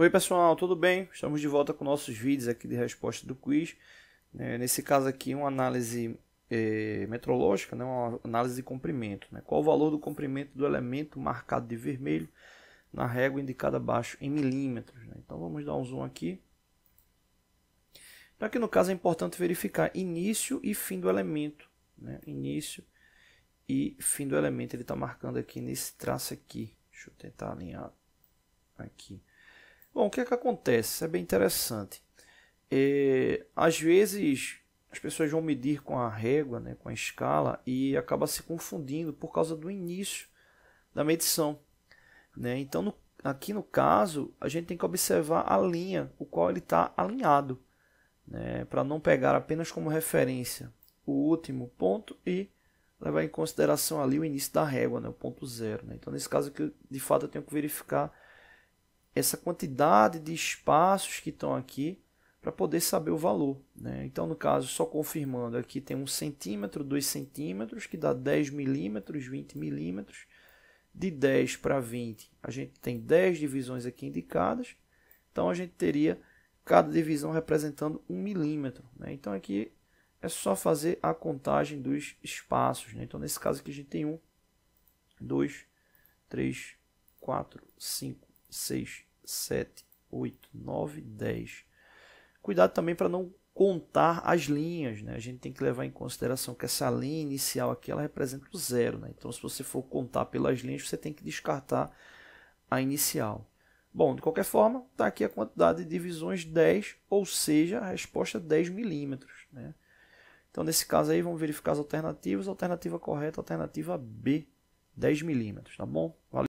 Oi pessoal, tudo bem? Estamos de volta com nossos vídeos aqui de resposta do quiz. É, nesse caso aqui, uma análise é, metrológica, né? uma análise de comprimento. Né? Qual o valor do comprimento do elemento marcado de vermelho na régua indicada abaixo em milímetros? Né? Então vamos dar um zoom aqui. Então aqui no caso é importante verificar início e fim do elemento. Né? Início e fim do elemento. Ele está marcando aqui nesse traço aqui. Deixa eu tentar alinhar aqui. Bom, o que é que acontece? Isso é bem interessante. É, às vezes as pessoas vão medir com a régua, né, com a escala, e acaba se confundindo por causa do início da medição. Né? Então, no, aqui no caso, a gente tem que observar a linha, o qual ele está alinhado, né, para não pegar apenas como referência o último ponto e levar em consideração ali o início da régua, né, o ponto zero. Né? Então, nesse caso aqui, de fato, eu tenho que verificar essa quantidade de espaços que estão aqui para poder saber o valor. Né? Então, no caso, só confirmando, aqui tem 1 um centímetro, 2 centímetros, que dá 10 milímetros, 20 milímetros. De 10 para 20, a gente tem 10 divisões aqui indicadas. Então, a gente teria cada divisão representando 1 milímetro. Né? Então, aqui é só fazer a contagem dos espaços. Né? Então, nesse caso aqui, a gente tem 1, 2, 3, 4, 5, 6, 7, 8, 9, 10. Cuidado também para não contar as linhas, né? A gente tem que levar em consideração que essa linha inicial aqui ela representa o zero, né? Então, se você for contar pelas linhas, você tem que descartar a inicial. Bom, de qualquer forma, está aqui a quantidade de divisões 10, ou seja, a resposta 10 é milímetros, né? Então, nesse caso aí, vamos verificar as alternativas. Alternativa correta, alternativa B, 10 milímetros, tá bom? Valeu.